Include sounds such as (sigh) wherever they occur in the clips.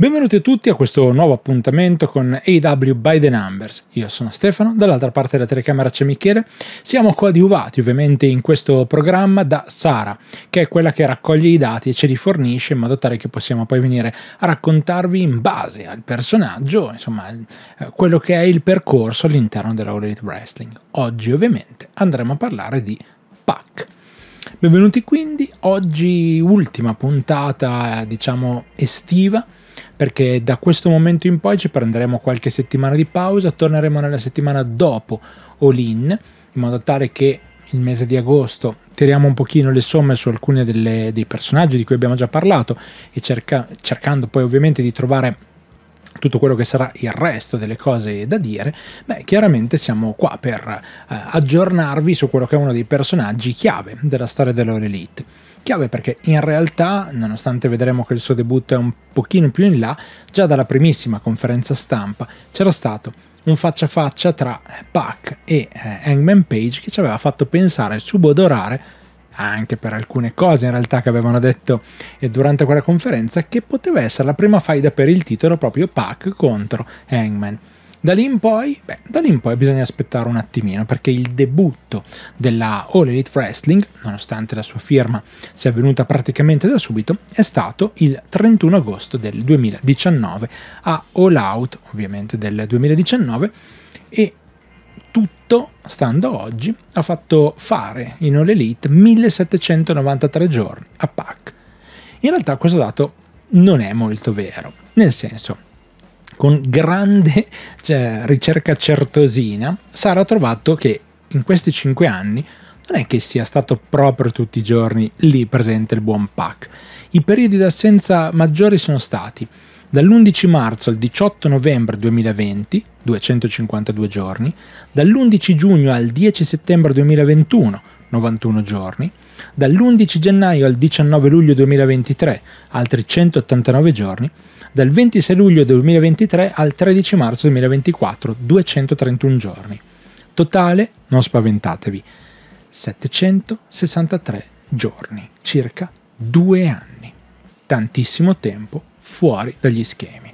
Benvenuti a tutti a questo nuovo appuntamento con AW by the Numbers. Io sono Stefano, dall'altra parte della telecamera c'è Michele. Siamo coadiuvati ovviamente in questo programma da Sara, che è quella che raccoglie i dati e ce li fornisce in modo tale che possiamo poi venire a raccontarvi in base al personaggio, insomma, eh, quello che è il percorso all'interno della All Elite Wrestling. Oggi ovviamente andremo a parlare di Pac. Benvenuti quindi, oggi ultima puntata eh, diciamo estiva perché da questo momento in poi ci prenderemo qualche settimana di pausa, torneremo nella settimana dopo All-In, in modo tale che il mese di agosto tiriamo un pochino le somme su alcuni dei personaggi di cui abbiamo già parlato e cerca, cercando poi ovviamente di trovare tutto quello che sarà il resto delle cose da dire, beh, chiaramente siamo qua per eh, aggiornarvi su quello che è uno dei personaggi chiave della storia dell'Orelite. Chiave perché in realtà, nonostante vedremo che il suo debutto è un pochino più in là, già dalla primissima conferenza stampa c'era stato un faccia a faccia tra Pac e eh, Hangman Page che ci aveva fatto pensare e subodorare anche per alcune cose in realtà che avevano detto eh, durante quella conferenza, che poteva essere la prima faida per il titolo proprio Pac contro Hangman. Da lì, in poi, beh, da lì in poi bisogna aspettare un attimino perché il debutto della All Elite Wrestling, nonostante la sua firma sia avvenuta praticamente da subito, è stato il 31 agosto del 2019 a All Out, ovviamente del 2019, e tutto, stando oggi, ha fatto fare in All Elite 1793 giorni a Pac. In realtà questo dato non è molto vero, nel senso, con grande cioè, ricerca certosina, Sara ha trovato che in questi 5 anni non è che sia stato proprio tutti i giorni lì presente il buon Pac. I periodi d'assenza maggiori sono stati dall'11 marzo al 18 novembre 2020, 252 giorni, dall'11 giugno al 10 settembre 2021, 91 giorni, dall'11 gennaio al 19 luglio 2023, altri 189 giorni, dal 26 luglio 2023 al 13 marzo 2024, 231 giorni. Totale, non spaventatevi, 763 giorni, circa due anni. Tantissimo tempo fuori dagli schemi.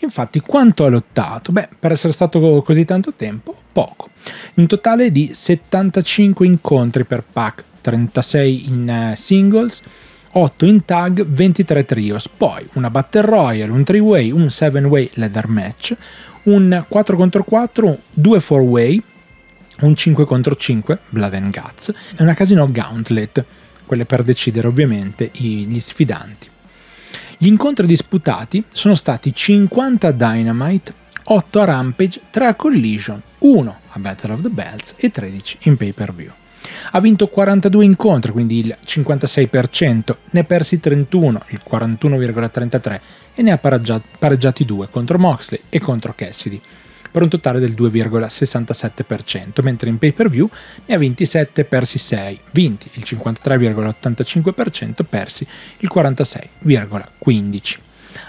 Infatti, quanto ha lottato? Beh, per essere stato così tanto tempo, poco. Un totale di 75 incontri per pack, 36 in eh, singles, 8 in tag, 23 trios, poi una battle royale, un 3-way, un 7-way leather match, un 4 contro 4, 2 4-way, un 5 contro 5, Blood and Guts, e una casino gauntlet, quelle per decidere ovviamente gli sfidanti. Gli incontri disputati sono stati 50 Dynamite, 8 a Rampage, 3 a Collision, 1 a Battle of the Belts e 13 in pay per view. Ha vinto 42 incontri, quindi il 56%, ne ha persi 31, il 41,33 e ne ha pareggiati 2 contro Moxley e contro Cassidy per un totale del 2,67%, mentre in pay per view ne ha 27 persi 6, vinti il 53,85%, persi il 46,15%.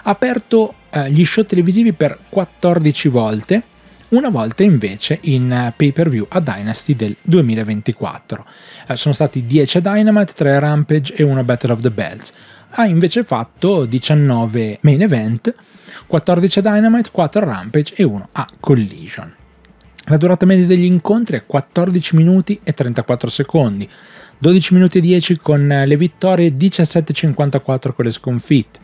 Ha aperto eh, gli show televisivi per 14 volte, una volta invece in eh, pay per view a Dynasty del 2024. Eh, sono stati 10 a Dynamite, 3 a Rampage e 1 a Battle of the Bells. Ha invece fatto 19 main event 14 a Dynamite, 4 a Rampage e 1 a Collision. La durata media degli incontri è 14 minuti e 34 secondi, 12 minuti e 10 con eh, le vittorie e 17,54 con le sconfitte.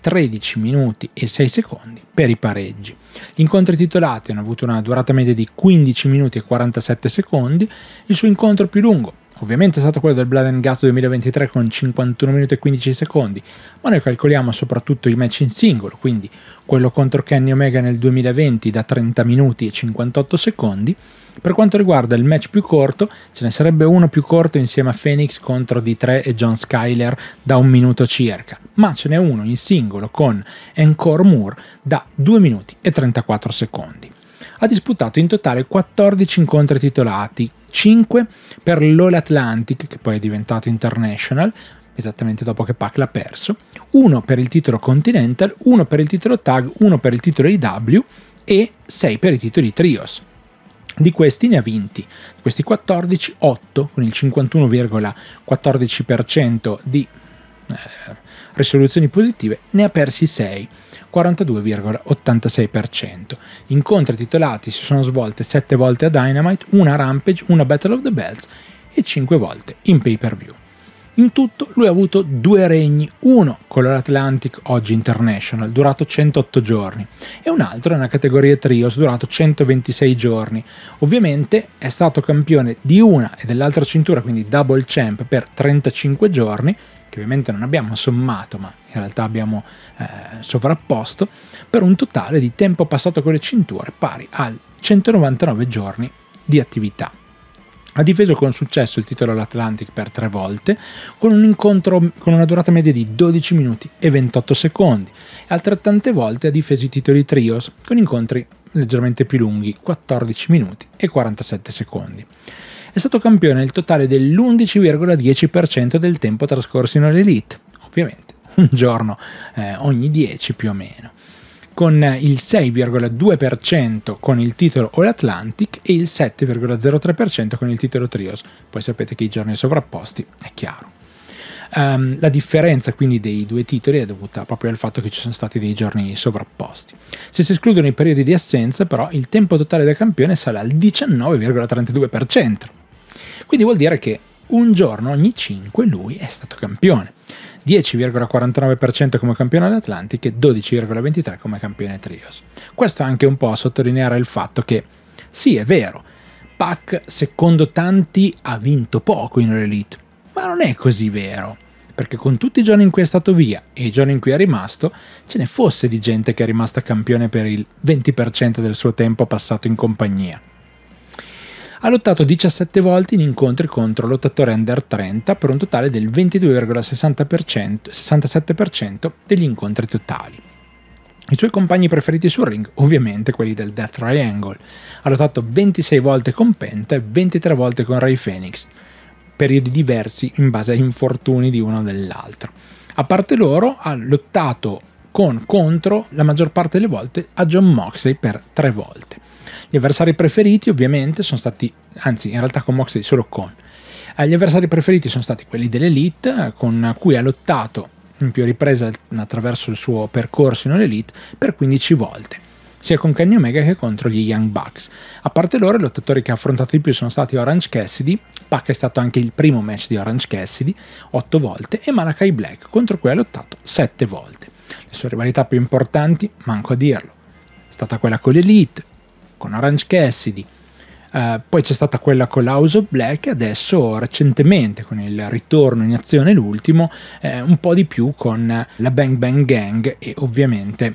13 minuti e 6 secondi per i pareggi. Gli incontri titolati hanno avuto una durata media di 15 minuti e 47 secondi, il suo incontro più lungo Ovviamente è stato quello del Blood and Gas 2023 con 51 minuti e 15 secondi, ma noi calcoliamo soprattutto i match in singolo, quindi quello contro Kenny Omega nel 2020 da 30 minuti e 58 secondi. Per quanto riguarda il match più corto, ce ne sarebbe uno più corto insieme a Phoenix contro D3 e John Skyler da un minuto circa, ma ce n'è uno in singolo con Encore Moore da 2 minuti e 34 secondi ha disputato in totale 14 incontri titolati, 5 per l'All Atlantic, che poi è diventato International, esattamente dopo che Pac l'ha perso, 1 per il titolo Continental, 1 per il titolo Tag, 1 per il titolo IW e 6 per i titoli Trios. Di questi ne ha vinti, questi 14, 8 con il 51,14% di eh, risoluzioni positive, ne ha persi 6, 42,86%. Incontri titolati si sono svolte 7 volte a Dynamite, una Rampage, una Battle of the Bells e 5 volte in pay per view. In tutto lui ha avuto due regni, uno con l'Atlantic oggi International, durato 108 giorni, e un altro nella categoria Trios, durato 126 giorni. Ovviamente è stato campione di una e dell'altra cintura, quindi double champ, per 35 giorni, che ovviamente non abbiamo sommato, ma in realtà abbiamo eh, sovrapposto, per un totale di tempo passato con le cinture pari al 199 giorni di attività. Ha difeso con successo il titolo all'Atlantic per tre volte, con un incontro con una durata media di 12 minuti e 28 secondi, e altrettante volte ha difeso i titoli trios, con incontri leggermente più lunghi, 14 minuti e 47 secondi. È stato campione il totale dell'11,10% del tempo trascorso in All ovviamente (laughs) un giorno eh, ogni 10 più o meno con il 6,2% con il titolo All Atlantic e il 7,03% con il titolo Trios. Poi sapete che i giorni sovrapposti è chiaro. Um, la differenza quindi dei due titoli è dovuta proprio al fatto che ci sono stati dei giorni sovrapposti. Se si escludono i periodi di assenza, però, il tempo totale da campione sale al 19,32%. Quindi vuol dire che un giorno ogni 5 lui è stato campione. 10,49% come campione all'Atlantic e 12,23% come campione trios. Questo anche un po' a sottolineare il fatto che sì, è vero, Pac secondo tanti ha vinto poco in Elite, ma non è così vero, perché con tutti i giorni in cui è stato via e i giorni in cui è rimasto, ce ne fosse di gente che è rimasta campione per il 20% del suo tempo passato in compagnia ha lottato 17 volte in incontri contro lottatore under 30 per un totale del 22,67% degli incontri totali. I suoi compagni preferiti sul ring, ovviamente quelli del Death Triangle, ha lottato 26 volte con Penta e 23 volte con Ray Phoenix, periodi diversi in base a infortuni di uno o dell'altro. A parte loro, ha lottato con contro la maggior parte delle volte a John Moxley per tre volte. Gli avversari preferiti ovviamente sono stati, anzi in realtà con Moxley solo con, eh, gli avversari preferiti sono stati quelli dell'Elite eh, con cui ha lottato in più riprese attraverso il suo percorso in Elite per 15 volte sia con Kenny Omega che contro gli Young Bucks. A parte loro, i lottatori che ha affrontato di più sono stati Orange Cassidy, Pac è stato anche il primo match di Orange Cassidy, 8 volte, e Malakai Black, contro cui ha lottato 7 volte. Le sue rivalità più importanti, manco a dirlo, è stata quella con l'Elite, con Orange Cassidy, Uh, poi c'è stata quella con House of Black e adesso recentemente con il ritorno in azione l'ultimo eh, un po' di più con la Bang Bang Gang e ovviamente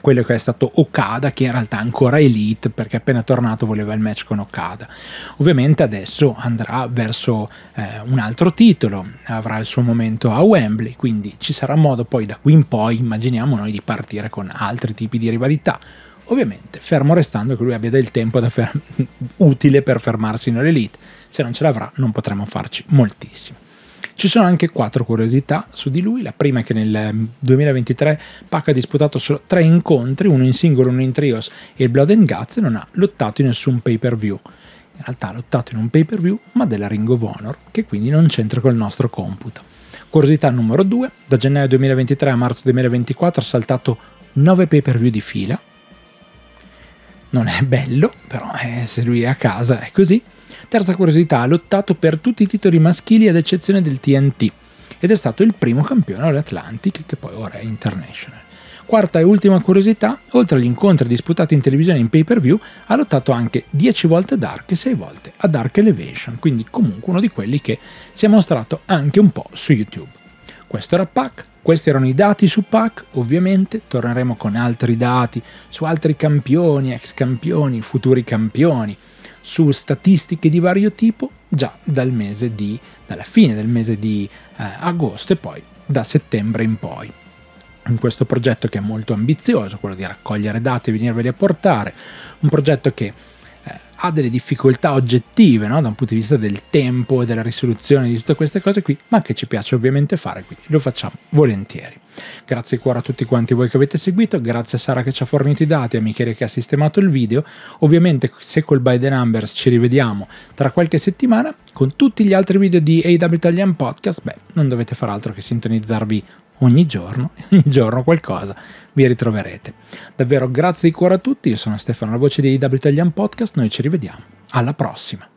quello che è stato Okada che in realtà è ancora elite perché appena tornato voleva il match con Okada ovviamente adesso andrà verso eh, un altro titolo avrà il suo momento a Wembley quindi ci sarà modo poi da qui in poi immaginiamo noi di partire con altri tipi di rivalità Ovviamente, fermo restando che lui abbia del tempo (laughs) utile per fermarsi nell'elite, se non ce l'avrà non potremo farci moltissimo. Ci sono anche quattro curiosità su di lui. La prima è che nel 2023 mm, Pac ha disputato solo tre incontri, uno in singolo, uno in trios e il Blood and Guts non ha lottato in nessun pay-per-view. In realtà ha lottato in un pay-per-view, ma della Ring of Honor, che quindi non c'entra col nostro computo. Curiosità numero 2, da gennaio 2023 a marzo 2024 ha saltato 9 pay-per-view di fila, non è bello, però eh, se lui è a casa è così. Terza curiosità, ha lottato per tutti i titoli maschili ad eccezione del TNT ed è stato il primo campione all'Atlantic che poi ora è international. Quarta e ultima curiosità, oltre agli incontri disputati in televisione in pay per view, ha lottato anche 10 volte a Dark e 6 volte a Dark Elevation, quindi comunque uno di quelli che si è mostrato anche un po' su YouTube. Questo era Pac, questi erano i dati su PAC, ovviamente torneremo con altri dati su altri campioni, ex campioni, futuri campioni, su statistiche di vario tipo già dal mese di, dalla fine del mese di eh, agosto e poi da settembre in poi. In questo progetto che è molto ambizioso, quello di raccogliere dati e venirveli a portare, un progetto che ha delle difficoltà oggettive no? da un punto di vista del tempo e della risoluzione di tutte queste cose qui, ma che ci piace ovviamente fare, quindi lo facciamo volentieri. Grazie cuore a tutti quanti voi che avete seguito, grazie a Sara che ci ha fornito i dati, a Michele che ha sistemato il video. Ovviamente se col by the numbers ci rivediamo tra qualche settimana con tutti gli altri video di AW Italian Podcast, beh, non dovete far altro che sintonizzarvi ogni giorno, (laughs) ogni giorno qualcosa vi ritroverete. Davvero grazie di cuore a tutti, io sono Stefano, la voce di W Italian Podcast, noi ci rivediamo, alla prossima!